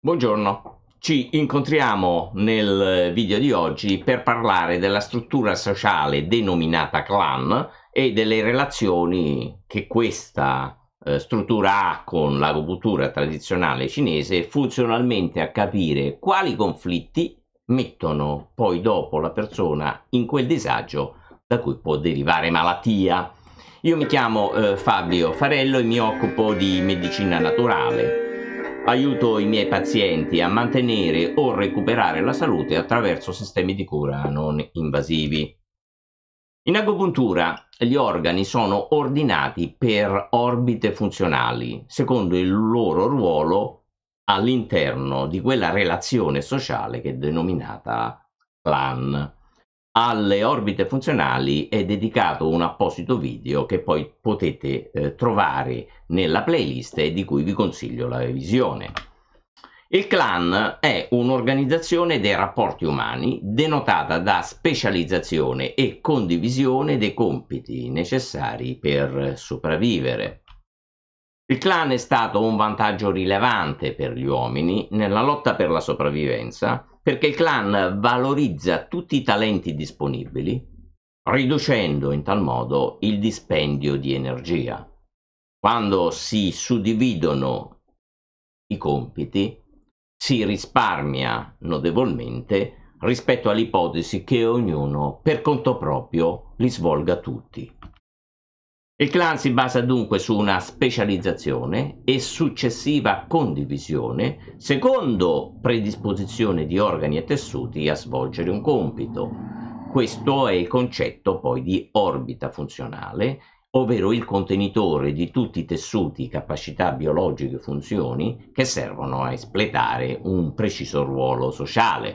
Buongiorno, ci incontriamo nel video di oggi per parlare della struttura sociale denominata clan e delle relazioni che questa eh, struttura ha con la cultura tradizionale cinese funzionalmente a capire quali conflitti mettono poi dopo la persona in quel disagio da cui può derivare malattia. Io mi chiamo eh, Fabio Farello e mi occupo di medicina naturale aiuto i miei pazienti a mantenere o recuperare la salute attraverso sistemi di cura non invasivi. In agopuntura gli organi sono ordinati per orbite funzionali, secondo il loro ruolo all'interno di quella relazione sociale che è denominata clan alle orbite funzionali è dedicato un apposito video che poi potete eh, trovare nella playlist e di cui vi consiglio la visione. Il CLAN è un'organizzazione dei rapporti umani denotata da specializzazione e condivisione dei compiti necessari per sopravvivere. Il clan è stato un vantaggio rilevante per gli uomini nella lotta per la sopravvivenza perché il clan valorizza tutti i talenti disponibili, riducendo in tal modo il dispendio di energia. Quando si suddividono i compiti, si risparmia notevolmente rispetto all'ipotesi che ognuno per conto proprio li svolga tutti. Il clan si basa dunque su una specializzazione e successiva condivisione secondo predisposizione di organi e tessuti a svolgere un compito. Questo è il concetto poi di orbita funzionale, ovvero il contenitore di tutti i tessuti, capacità biologiche e funzioni che servono a espletare un preciso ruolo sociale.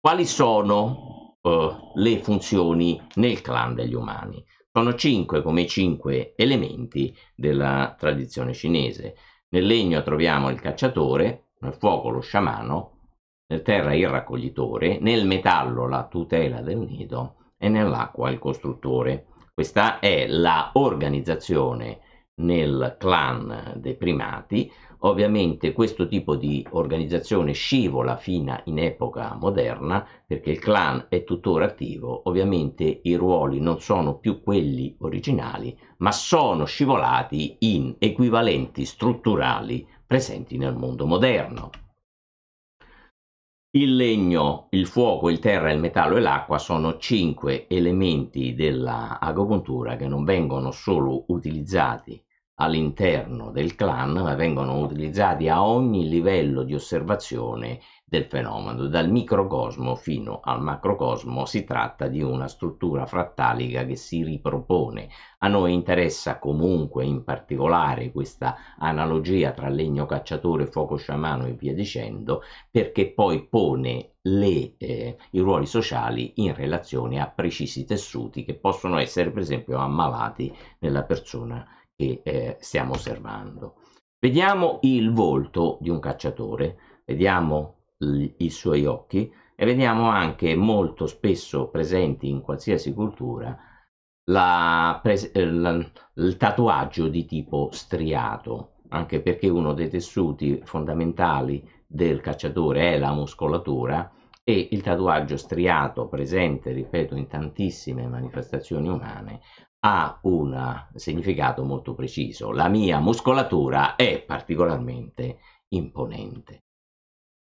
Quali sono eh, le funzioni nel clan degli umani? Sono cinque come i cinque elementi della tradizione cinese. Nel legno troviamo il cacciatore, nel fuoco lo sciamano, nel terra il raccoglitore, nel metallo la tutela del nido e nell'acqua il costruttore. Questa è la organizzazione nel clan dei primati, Ovviamente questo tipo di organizzazione scivola fino in epoca moderna perché il clan è tuttora attivo, ovviamente i ruoli non sono più quelli originali, ma sono scivolati in equivalenti strutturali presenti nel mondo moderno. Il legno, il fuoco, il terra, il metallo e l'acqua sono cinque elementi dell'agopuntura che non vengono solo utilizzati all'interno del clan, ma vengono utilizzati a ogni livello di osservazione del fenomeno, dal microcosmo fino al macrocosmo, si tratta di una struttura frattalica che si ripropone. A noi interessa comunque in particolare questa analogia tra legno cacciatore, fuoco sciamano e via dicendo, perché poi pone le, eh, i ruoli sociali in relazione a precisi tessuti che possono essere per esempio ammalati nella persona che eh, stiamo osservando. Vediamo il volto di un cacciatore, vediamo i suoi occhi e vediamo anche molto spesso presenti in qualsiasi cultura la, eh, la, il tatuaggio di tipo striato, anche perché uno dei tessuti fondamentali del cacciatore è la muscolatura e il tatuaggio striato presente, ripeto, in tantissime manifestazioni umane ha un significato molto preciso. La mia muscolatura è particolarmente imponente.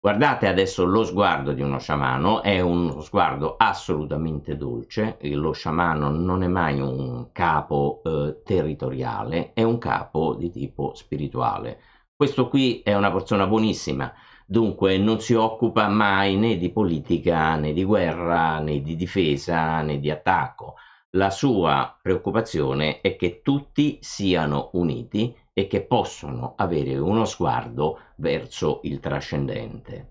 Guardate adesso lo sguardo di uno sciamano, è uno sguardo assolutamente dolce, lo sciamano non è mai un capo eh, territoriale, è un capo di tipo spirituale. Questo qui è una persona buonissima, dunque non si occupa mai né di politica né di guerra né di difesa né di attacco la sua preoccupazione è che tutti siano uniti e che possono avere uno sguardo verso il trascendente.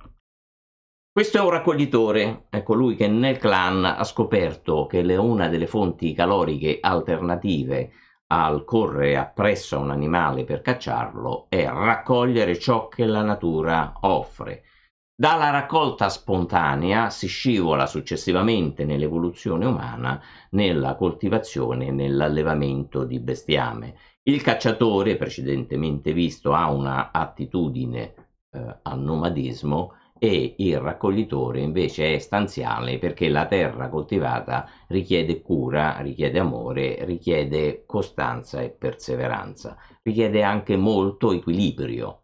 Questo è un raccoglitore, è colui che nel clan ha scoperto che una delle fonti caloriche alternative al correre appresso a un animale per cacciarlo è raccogliere ciò che la natura offre, dalla raccolta spontanea si scivola successivamente nell'evoluzione umana nella coltivazione e nell'allevamento di bestiame. Il cacciatore, precedentemente visto, ha una attitudine eh, al nomadismo e il raccoglitore invece è stanziale perché la terra coltivata richiede cura, richiede amore, richiede costanza e perseveranza, richiede anche molto equilibrio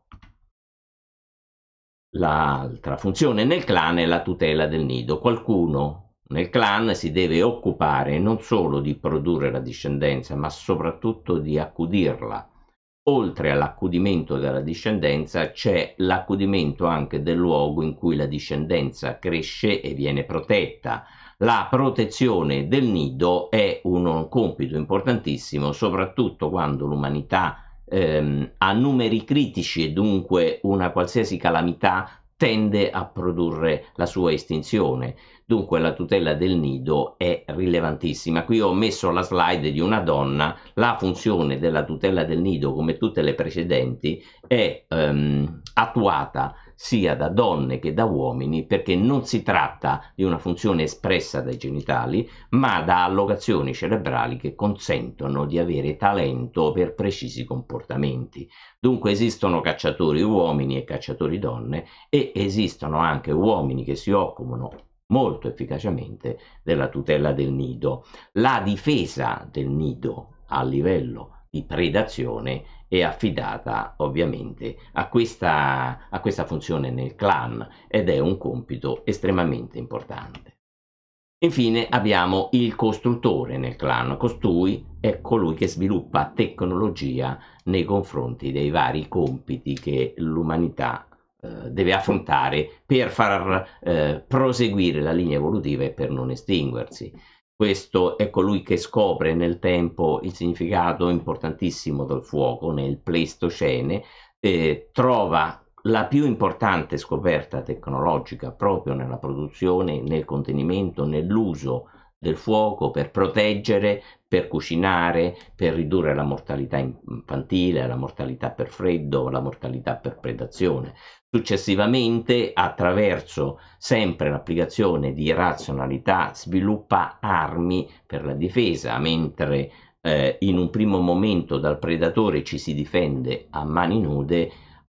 L'altra funzione nel clan è la tutela del nido. Qualcuno nel clan si deve occupare non solo di produrre la discendenza, ma soprattutto di accudirla. Oltre all'accudimento della discendenza c'è l'accudimento anche del luogo in cui la discendenza cresce e viene protetta. La protezione del nido è un compito importantissimo, soprattutto quando l'umanità ehm, a numeri critici e dunque una qualsiasi calamità tende a produrre la sua estinzione. Dunque la tutela del nido è rilevantissima. Qui ho messo la slide di una donna, la funzione della tutela del nido, come tutte le precedenti, è ehm, attuata sia da donne che da uomini perché non si tratta di una funzione espressa dai genitali, ma da allocazioni cerebrali che consentono di avere talento per precisi comportamenti. Dunque esistono cacciatori uomini e cacciatori donne e esistono anche uomini che si occupano molto efficacemente della tutela del nido. La difesa del nido a livello di predazione è affidata ovviamente a questa, a questa funzione nel clan ed è un compito estremamente importante. Infine abbiamo il costruttore nel clan, costui è colui che sviluppa tecnologia nei confronti dei vari compiti che l'umanità eh, deve affrontare per far eh, proseguire la linea evolutiva e per non estinguersi. Questo è colui che scopre nel tempo il significato importantissimo del fuoco nel Pleistocene, eh, trova la più importante scoperta tecnologica proprio nella produzione, nel contenimento, nell'uso del fuoco per proteggere, per cucinare, per ridurre la mortalità infantile, la mortalità per freddo, la mortalità per predazione. Successivamente, attraverso sempre l'applicazione di razionalità, sviluppa armi per la difesa, mentre eh, in un primo momento dal predatore ci si difende a mani nude,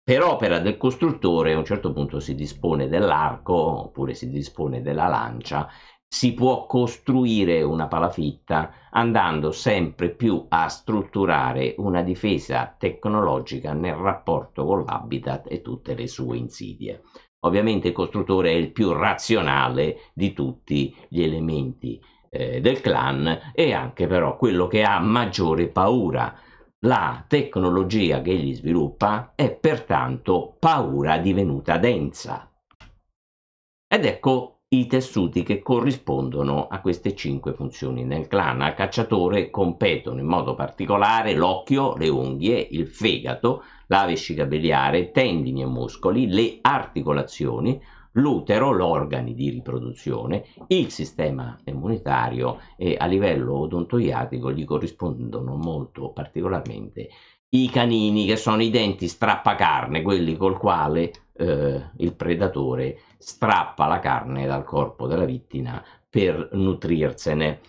per opera del costruttore a un certo punto si dispone dell'arco oppure si dispone della lancia si può costruire una palafitta andando sempre più a strutturare una difesa tecnologica nel rapporto con l'habitat e tutte le sue insidie. Ovviamente il costruttore è il più razionale di tutti gli elementi eh, del clan e anche però quello che ha maggiore paura. La tecnologia che egli sviluppa è pertanto paura divenuta densa. Ed ecco i tessuti che corrispondono a queste cinque funzioni. Nel clan al cacciatore competono in modo particolare l'occhio, le unghie, il fegato, la vescica biliare, tendini e muscoli, le articolazioni, l'utero, l'organo di riproduzione, il sistema immunitario e a livello odontoiatico gli corrispondono molto particolarmente i canini che sono i denti strappacarne, quelli col quale eh, il predatore strappa la carne dal corpo della vittima per nutrirsene.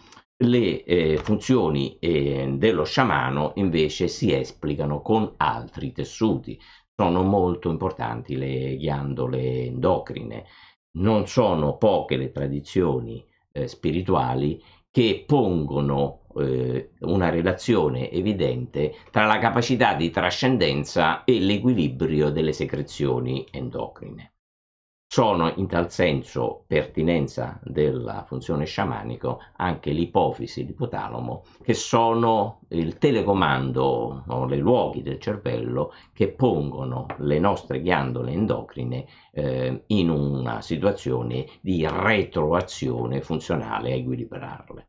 Le eh, funzioni eh, dello sciamano invece si esplicano con altri tessuti. Sono molto importanti le ghiandole endocrine. Non sono poche le tradizioni eh, spirituali che pongono eh, una relazione evidente tra la capacità di trascendenza e l'equilibrio delle secrezioni endocrine. Sono in tal senso pertinenza della funzione sciamanico anche l'ipofisi, l'ipotalamo, che sono il telecomando o le luoghi del cervello che pongono le nostre ghiandole endocrine eh, in una situazione di retroazione funzionale a equilibrarle.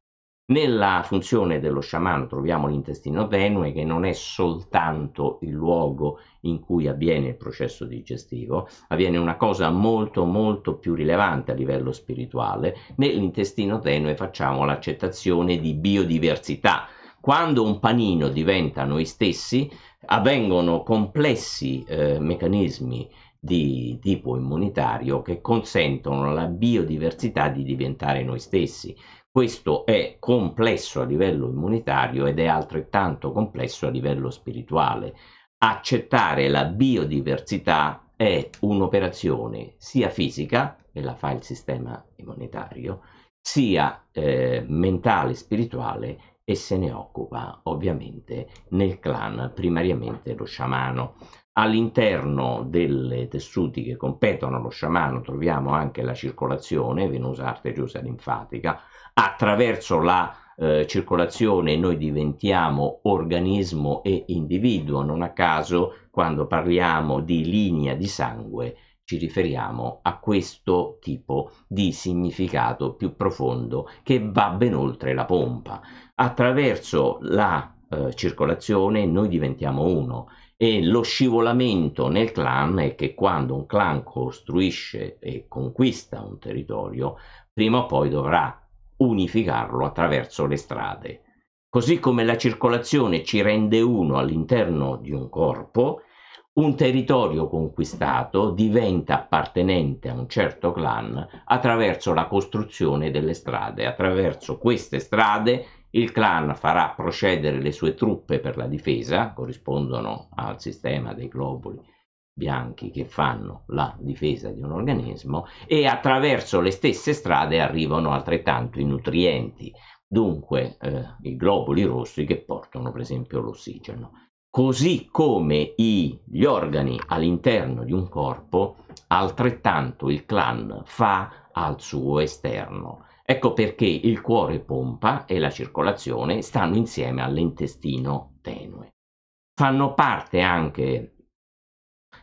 Nella funzione dello sciamano troviamo l'intestino tenue che non è soltanto il luogo in cui avviene il processo digestivo, avviene una cosa molto molto più rilevante a livello spirituale. Nell'intestino tenue facciamo l'accettazione di biodiversità. Quando un panino diventa noi stessi, avvengono complessi eh, meccanismi di tipo immunitario che consentono alla biodiversità di diventare noi stessi. Questo è complesso a livello immunitario ed è altrettanto complesso a livello spirituale. Accettare la biodiversità è un'operazione sia fisica, e la fa il sistema immunitario, sia eh, mentale, spirituale e se ne occupa ovviamente nel clan primariamente lo sciamano. All'interno dei tessuti che competono allo sciamano troviamo anche la circolazione venosa, arteriosa, linfatica. Attraverso la eh, circolazione noi diventiamo organismo e individuo, non a caso quando parliamo di linea di sangue ci riferiamo a questo tipo di significato più profondo che va ben oltre la pompa. Attraverso la eh, circolazione noi diventiamo uno e lo scivolamento nel clan è che quando un clan costruisce e conquista un territorio, prima o poi dovrà unificarlo attraverso le strade. Così come la circolazione ci rende uno all'interno di un corpo, un territorio conquistato diventa appartenente a un certo clan attraverso la costruzione delle strade. Attraverso queste strade il clan farà procedere le sue truppe per la difesa, corrispondono al sistema dei globuli bianchi che fanno la difesa di un organismo, e attraverso le stesse strade arrivano altrettanto i nutrienti, dunque eh, i globuli rossi che portano per esempio l'ossigeno così come i, gli organi all'interno di un corpo, altrettanto il clan fa al suo esterno. Ecco perché il cuore pompa e la circolazione stanno insieme all'intestino tenue. Fanno parte anche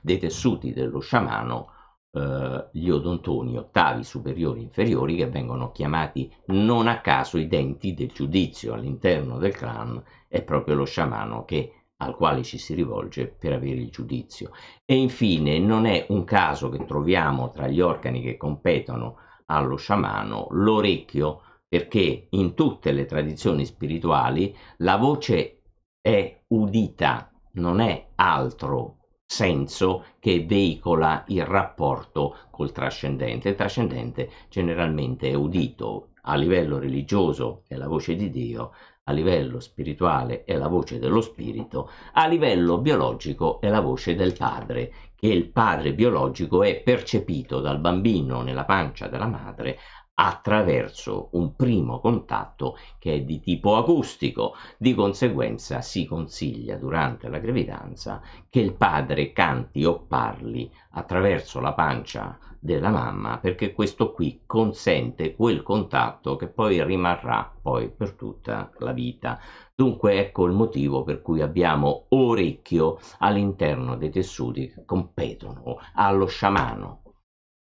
dei tessuti dello sciamano eh, gli odontoni ottavi superiori e inferiori che vengono chiamati non a caso i denti del giudizio all'interno del clan è proprio lo sciamano che al quale ci si rivolge per avere il giudizio. E infine non è un caso che troviamo tra gli organi che competono allo sciamano l'orecchio, perché in tutte le tradizioni spirituali la voce è udita, non è altro senso che veicola il rapporto col trascendente. Il trascendente generalmente è udito a livello religioso è la voce di Dio, a livello spirituale è la voce dello spirito, a livello biologico è la voce del padre che il padre biologico è percepito dal bambino nella pancia della madre attraverso un primo contatto che è di tipo acustico. Di conseguenza si consiglia durante la gravidanza che il padre canti o parli attraverso la pancia della mamma perché questo qui consente quel contatto che poi rimarrà poi per tutta la vita. Dunque ecco il motivo per cui abbiamo orecchio all'interno dei tessuti che competono allo sciamano.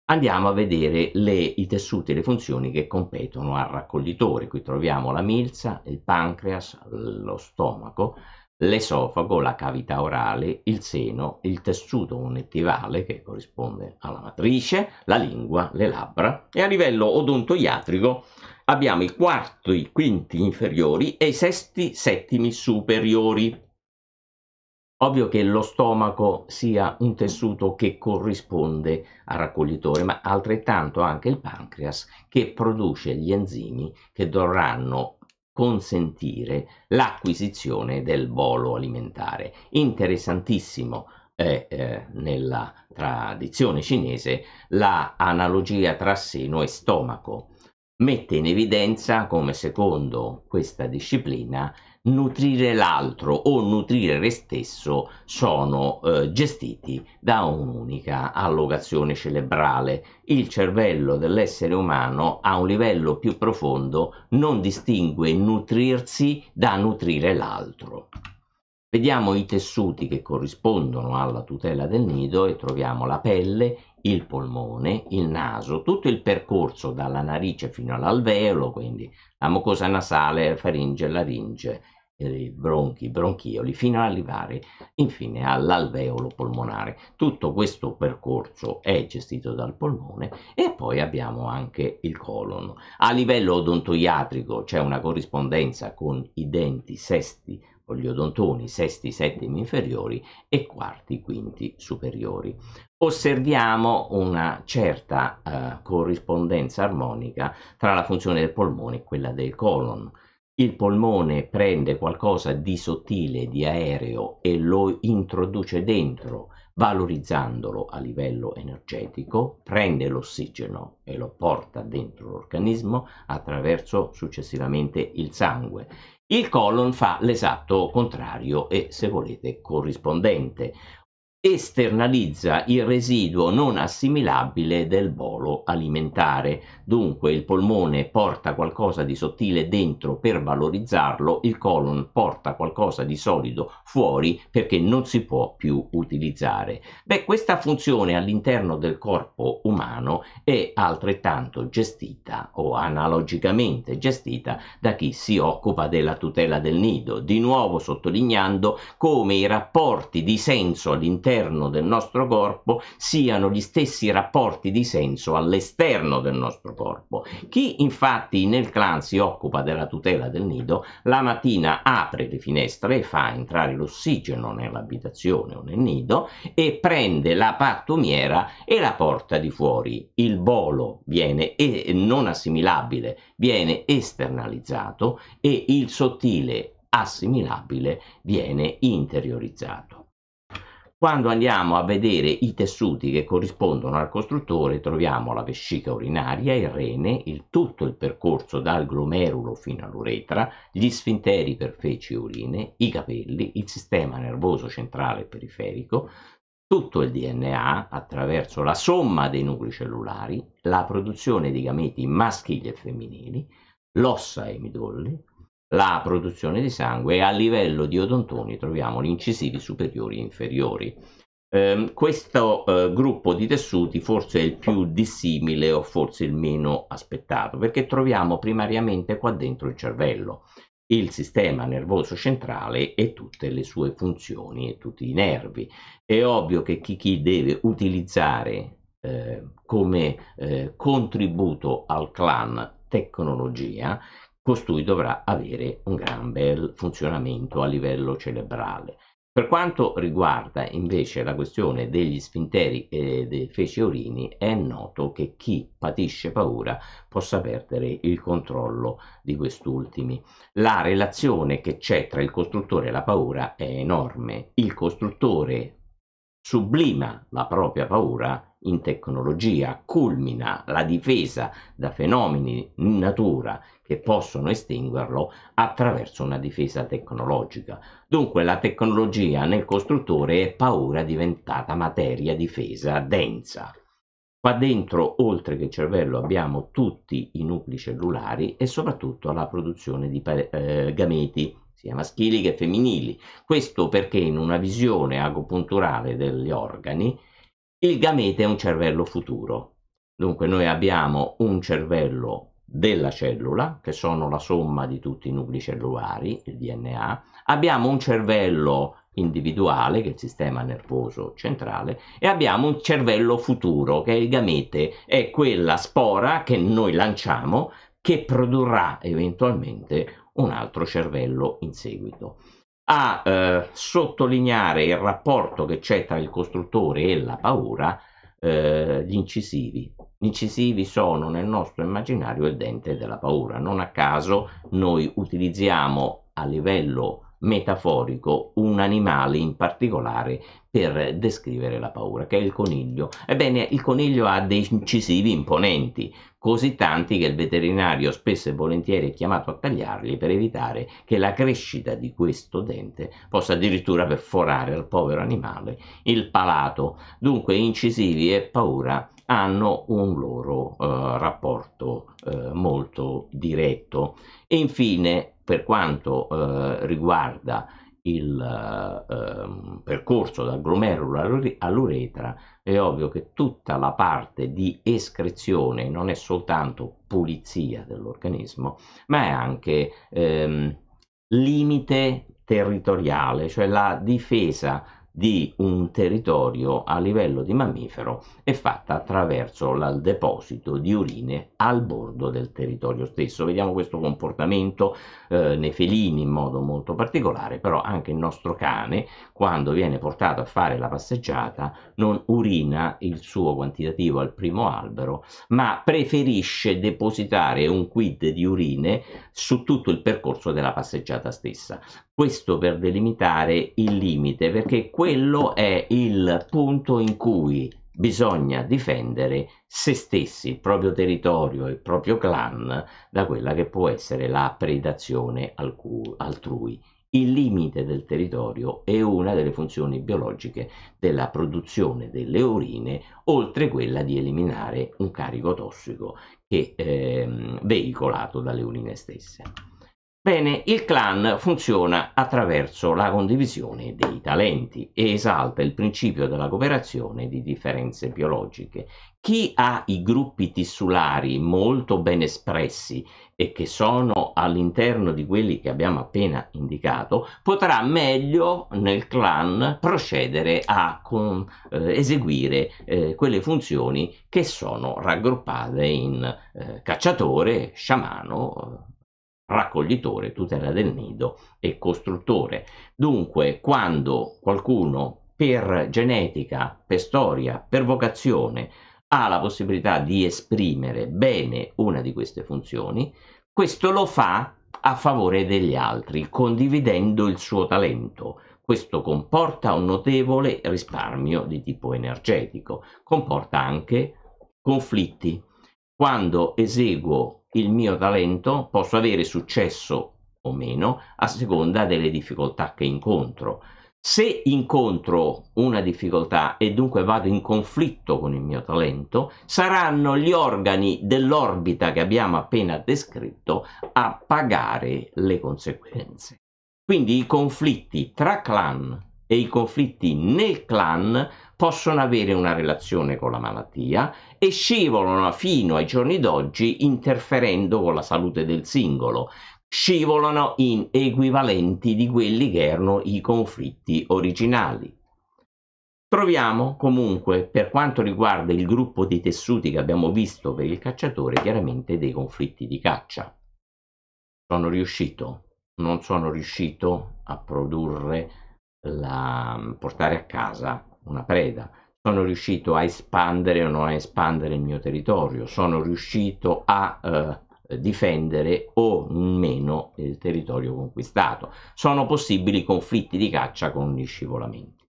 Andiamo a vedere le, i tessuti e le funzioni che competono al raccoglitore. Qui troviamo la milza, il pancreas, lo stomaco, l'esofago, la cavità orale, il seno, il tessuto unettivale che corrisponde alla matrice, la lingua, le labbra e a livello odontoiatrico abbiamo i quarti, i quinti inferiori e i sesti, settimi superiori. Ovvio che lo stomaco sia un tessuto che corrisponde al raccoglitore, ma altrettanto anche il pancreas che produce gli enzimi che dovranno consentire l'acquisizione del bolo alimentare. Interessantissimo è eh, nella tradizione cinese la analogia tra seno e stomaco. Mette in evidenza come secondo questa disciplina nutrire l'altro o nutrire se stesso sono eh, gestiti da un'unica allocazione cerebrale. Il cervello dell'essere umano a un livello più profondo non distingue nutrirsi da nutrire l'altro. Vediamo i tessuti che corrispondono alla tutela del nido e troviamo la pelle, il polmone, il naso, tutto il percorso dalla narice fino all'alveolo, quindi la mucosa nasale, la faringe, laringe, eh, i bronchi, i bronchioli, fino ad arrivare infine all'alveolo polmonare. Tutto questo percorso è gestito dal polmone e poi abbiamo anche il colon. A livello odontoiatrico c'è una corrispondenza con i denti sesti con gli odontoni sesti, settimi inferiori e quarti, quinti superiori. Osserviamo una certa eh, corrispondenza armonica tra la funzione del polmone e quella del colon. Il polmone prende qualcosa di sottile, di aereo e lo introduce dentro, valorizzandolo a livello energetico, prende l'ossigeno e lo porta dentro l'organismo attraverso successivamente il sangue. Il colon fa l'esatto contrario e, se volete, corrispondente esternalizza il residuo non assimilabile del bolo alimentare. Dunque il polmone porta qualcosa di sottile dentro per valorizzarlo, il colon porta qualcosa di solido fuori perché non si può più utilizzare. Beh, questa funzione all'interno del corpo umano è altrettanto gestita o analogicamente gestita da chi si occupa della tutela del nido, di nuovo sottolineando come i rapporti di senso all'interno all'interno del nostro corpo siano gli stessi rapporti di senso all'esterno del nostro corpo. Chi infatti nel clan si occupa della tutela del nido, la mattina apre le finestre e fa entrare l'ossigeno nell'abitazione o nel nido e prende la pattumiera e la porta di fuori. Il bolo viene e non assimilabile viene esternalizzato e il sottile assimilabile viene interiorizzato. Quando andiamo a vedere i tessuti che corrispondono al costruttore troviamo la vescica urinaria, il rene, il, tutto il percorso dal glomerulo fino all'uretra, gli sfinteri per feci e urine, i capelli, il sistema nervoso centrale e periferico, tutto il DNA attraverso la somma dei nuclei cellulari, la produzione di gameti maschili e femminili, l'ossa e i midolli, la produzione di sangue e a livello di odontoni troviamo gli incisivi superiori e inferiori. Eh, questo eh, gruppo di tessuti forse è il più dissimile o forse il meno aspettato perché troviamo primariamente qua dentro il cervello, il sistema nervoso centrale e tutte le sue funzioni e tutti i nervi. È ovvio che chi, chi deve utilizzare eh, come eh, contributo al clan tecnologia costui dovrà avere un gran bel funzionamento a livello cerebrale. Per quanto riguarda invece la questione degli sfinteri e dei feci urini, è noto che chi patisce paura possa perdere il controllo di quest'ultimi. La relazione che c'è tra il costruttore e la paura è enorme. Il costruttore sublima la propria paura in tecnologia, culmina la difesa da fenomeni in natura che possono estinguerlo attraverso una difesa tecnologica. Dunque la tecnologia nel costruttore è paura diventata materia difesa densa. Qua dentro, oltre che cervello, abbiamo tutti i nuclei cellulari e soprattutto la produzione di eh, gameti, sia maschili che femminili. Questo perché in una visione agopunturale degli organi, il gamete è un cervello futuro. Dunque noi abbiamo un cervello della cellula, che sono la somma di tutti i nuclei cellulari, il DNA, abbiamo un cervello individuale, che è il sistema nervoso centrale, e abbiamo un cervello futuro, che è il gamete, è quella spora che noi lanciamo, che produrrà eventualmente un altro cervello in seguito. A eh, sottolineare il rapporto che c'è tra il costruttore e la paura, eh, gli incisivi. Gli incisivi sono nel nostro immaginario il dente della paura. Non a caso noi utilizziamo a livello metaforico un animale in particolare per descrivere la paura, che è il coniglio. Ebbene, il coniglio ha dei incisivi imponenti, così tanti che il veterinario spesso e volentieri è chiamato a tagliarli per evitare che la crescita di questo dente possa addirittura perforare al povero animale il palato. Dunque incisivi e paura hanno un loro eh, rapporto eh, molto diretto. E infine, per quanto eh, riguarda il eh, ehm, percorso dal glomerulo all'uretra, è ovvio che tutta la parte di escrezione non è soltanto pulizia dell'organismo, ma è anche ehm, limite territoriale, cioè la difesa di un territorio a livello di mammifero è fatta attraverso il deposito di urine al bordo del territorio stesso. Vediamo questo comportamento eh, nei felini in modo molto particolare, però anche il nostro cane quando viene portato a fare la passeggiata non urina il suo quantitativo al primo albero, ma preferisce depositare un quid di urine su tutto il percorso della passeggiata stessa. Questo per delimitare il limite, perché questo quello è il punto in cui bisogna difendere se stessi, il proprio territorio, il proprio clan da quella che può essere la predazione altrui. Il limite del territorio è una delle funzioni biologiche della produzione delle urine, oltre quella di eliminare un carico tossico che è ehm, veicolato dalle urine stesse. Bene, il clan funziona attraverso la condivisione dei talenti e esalta il principio della cooperazione di differenze biologiche. Chi ha i gruppi tissulari molto ben espressi e che sono all'interno di quelli che abbiamo appena indicato, potrà meglio nel clan procedere a con, eh, eseguire eh, quelle funzioni che sono raggruppate in eh, cacciatore, sciamano, raccoglitore, tutela del nido e costruttore. Dunque, quando qualcuno per genetica, per storia, per vocazione ha la possibilità di esprimere bene una di queste funzioni, questo lo fa a favore degli altri, condividendo il suo talento. Questo comporta un notevole risparmio di tipo energetico, comporta anche conflitti. Quando eseguo il mio talento, posso avere successo o meno a seconda delle difficoltà che incontro. Se incontro una difficoltà e dunque vado in conflitto con il mio talento, saranno gli organi dell'orbita che abbiamo appena descritto a pagare le conseguenze. Quindi i conflitti tra clan e i conflitti nel clan possono avere una relazione con la malattia e scivolano fino ai giorni d'oggi interferendo con la salute del singolo, scivolano in equivalenti di quelli che erano i conflitti originali. Troviamo comunque, per quanto riguarda il gruppo di tessuti che abbiamo visto per il cacciatore, chiaramente dei conflitti di caccia. Sono riuscito, non sono riuscito a produrre, la, portare a casa una preda, sono riuscito a espandere o non a espandere il mio territorio, sono riuscito a eh, difendere o meno il territorio conquistato. Sono possibili conflitti di caccia con gli scivolamenti.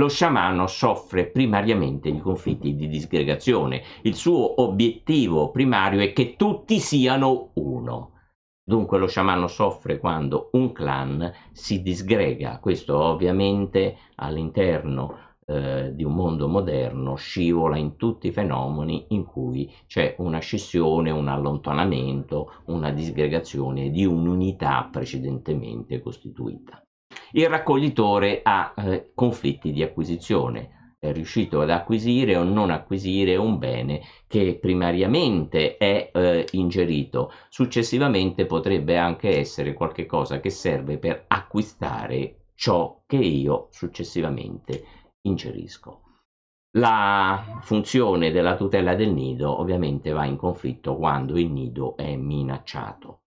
Lo sciamano soffre primariamente di conflitti di disgregazione. Il suo obiettivo primario è che tutti siano uno. Dunque lo sciamano soffre quando un clan si disgrega, questo ovviamente all'interno eh, di un mondo moderno scivola in tutti i fenomeni in cui c'è una scissione, un allontanamento, una disgregazione di un'unità precedentemente costituita. Il raccoglitore ha eh, conflitti di acquisizione, è riuscito ad acquisire o non acquisire un bene che primariamente è eh, ingerito, successivamente potrebbe anche essere qualcosa che serve per acquistare ciò che io successivamente incerisco. La funzione della tutela del nido ovviamente va in conflitto quando il nido è minacciato.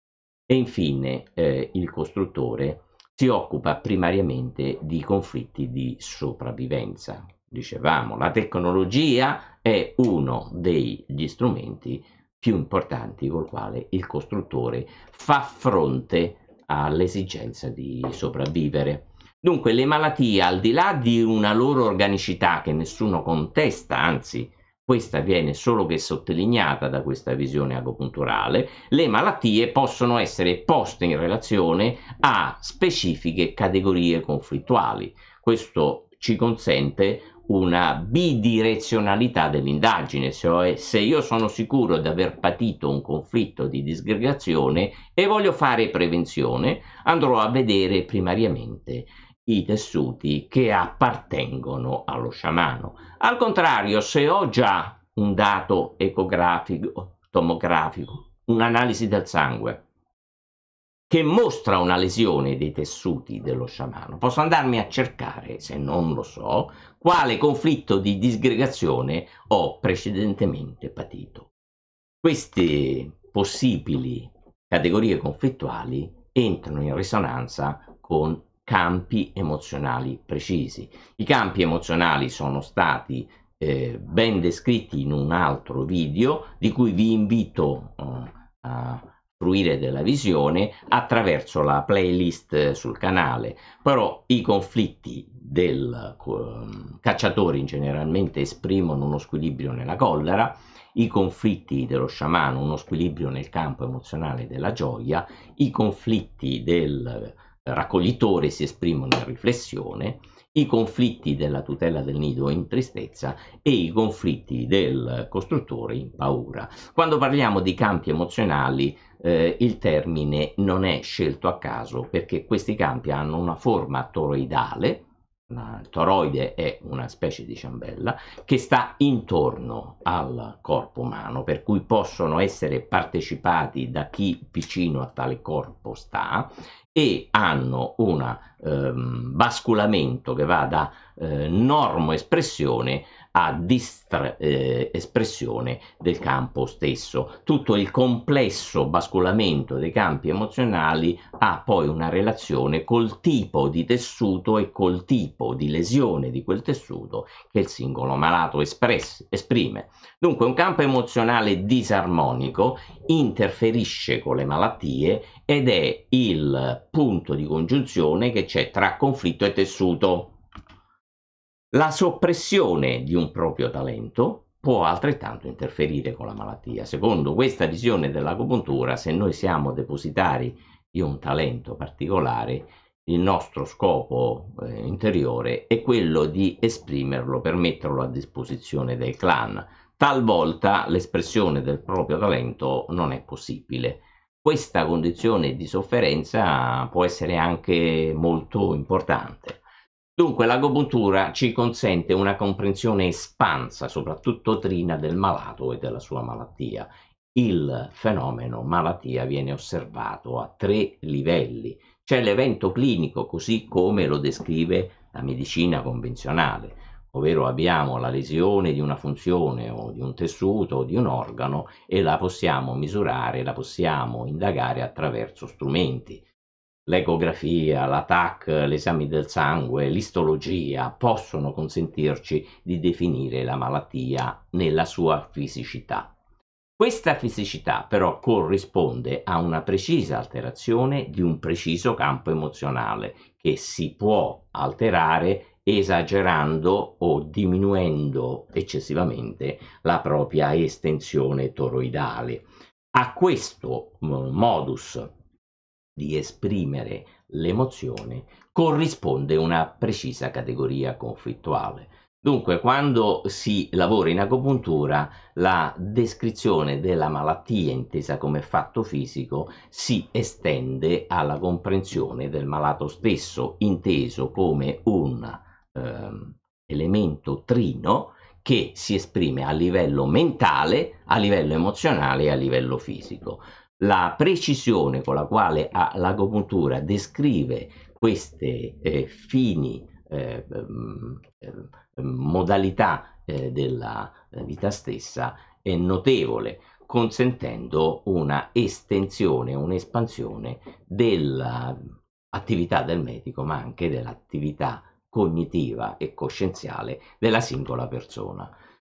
E infine eh, il costruttore si occupa primariamente di conflitti di sopravvivenza. Dicevamo, la tecnologia è uno degli strumenti più importanti col quale il costruttore fa fronte all'esigenza di sopravvivere. Dunque le malattie, al di là di una loro organicità che nessuno contesta, anzi questa viene solo che sottolineata da questa visione agopunturale, le malattie possono essere poste in relazione a specifiche categorie conflittuali. Questo ci consente una bidirezionalità dell'indagine, cioè se io sono sicuro di aver patito un conflitto di disgregazione e voglio fare prevenzione, andrò a vedere primariamente i tessuti che appartengono allo sciamano. Al contrario, se ho già un dato ecografico, tomografico, un'analisi del sangue che mostra una lesione dei tessuti dello sciamano, posso andarmi a cercare, se non lo so, quale conflitto di disgregazione ho precedentemente patito. Queste possibili categorie conflittuali entrano in risonanza con campi emozionali precisi. I campi emozionali sono stati eh, ben descritti in un altro video di cui vi invito eh, a fruire della visione attraverso la playlist eh, sul canale. Però i conflitti del eh, mm, cacciatore generalmente esprimono uno squilibrio nella collera, i conflitti dello sciamano uno squilibrio nel campo emozionale della gioia, i conflitti del raccoglitori si esprimono in riflessione, i conflitti della tutela del nido in tristezza e i conflitti del costruttore in paura. Quando parliamo di campi emozionali, eh, il termine non è scelto a caso perché questi campi hanno una forma toroidale, una, il toroide è una specie di ciambella, che sta intorno al corpo umano, per cui possono essere partecipati da chi vicino a tale corpo sta e hanno un ehm, basculamento che va da eh, espressione a distra- eh, espressione del campo stesso. Tutto il complesso basculamento dei campi emozionali ha poi una relazione col tipo di tessuto e col tipo di lesione di quel tessuto che il singolo malato espress- esprime. Dunque un campo emozionale disarmonico interferisce con le malattie ed è il punto di congiunzione che c'è tra conflitto e tessuto. La soppressione di un proprio talento può altrettanto interferire con la malattia. Secondo questa visione dell'agopuntura, se noi siamo depositari di un talento particolare, il nostro scopo eh, interiore è quello di esprimerlo per metterlo a disposizione del clan. Talvolta l'espressione del proprio talento non è possibile. Questa condizione di sofferenza può essere anche molto importante. Dunque l'agopuntura ci consente una comprensione espansa, soprattutto trina, del malato e della sua malattia. Il fenomeno malattia viene osservato a tre livelli. C'è l'evento clinico, così come lo descrive la medicina convenzionale, ovvero abbiamo la lesione di una funzione o di un tessuto o di un organo e la possiamo misurare, la possiamo indagare attraverso strumenti L'ecografia, la TAC, l'esame del sangue, l'istologia possono consentirci di definire la malattia nella sua fisicità. Questa fisicità però corrisponde a una precisa alterazione di un preciso campo emozionale che si può alterare esagerando o diminuendo eccessivamente la propria estensione toroidale. A questo mm, modus di esprimere l'emozione corrisponde una precisa categoria conflittuale. Dunque, quando si lavora in acupuntura, la descrizione della malattia intesa come fatto fisico si estende alla comprensione del malato stesso, inteso come un eh, elemento trino che si esprime a livello mentale, a livello emozionale e a livello fisico la precisione con la quale ah, l'agopuntura descrive queste eh, fini eh, mm, eh mm, modalità eh, della vita stessa è notevole, consentendo una estensione, un'espansione dell'attività del medico, ma anche dell'attività cognitiva e coscienziale della singola persona.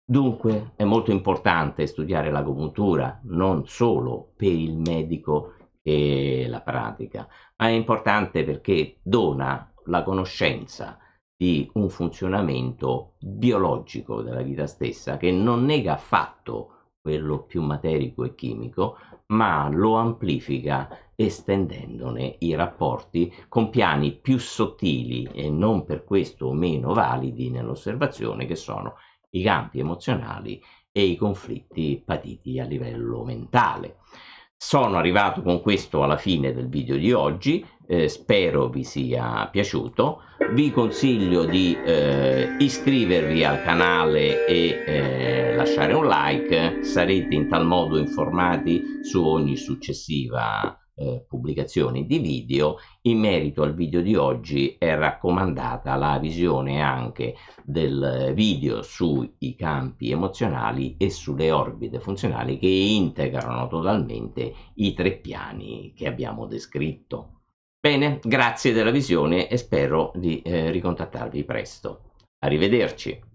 Dunque è molto importante studiare la l'agopuntura non solo per il medico e la pratica, ma è importante perché dona la conoscenza di un funzionamento biologico della vita stessa che non nega affatto quello più materico e chimico, ma lo amplifica estendendone i rapporti con piani più sottili e non per questo meno validi nell'osservazione che sono i campi emozionali e i conflitti patiti a livello mentale. Sono arrivato con questo alla fine del video di oggi, eh, spero vi sia piaciuto, vi consiglio di eh, iscrivervi al canale e eh, lasciare un like, sarete in tal modo informati su ogni successiva eh, pubblicazioni di video. In merito al video di oggi è raccomandata la visione anche del video sui campi emozionali e sulle orbite funzionali che integrano totalmente i tre piani che abbiamo descritto. Bene, grazie della visione e spero di eh, ricontattarvi presto. Arrivederci.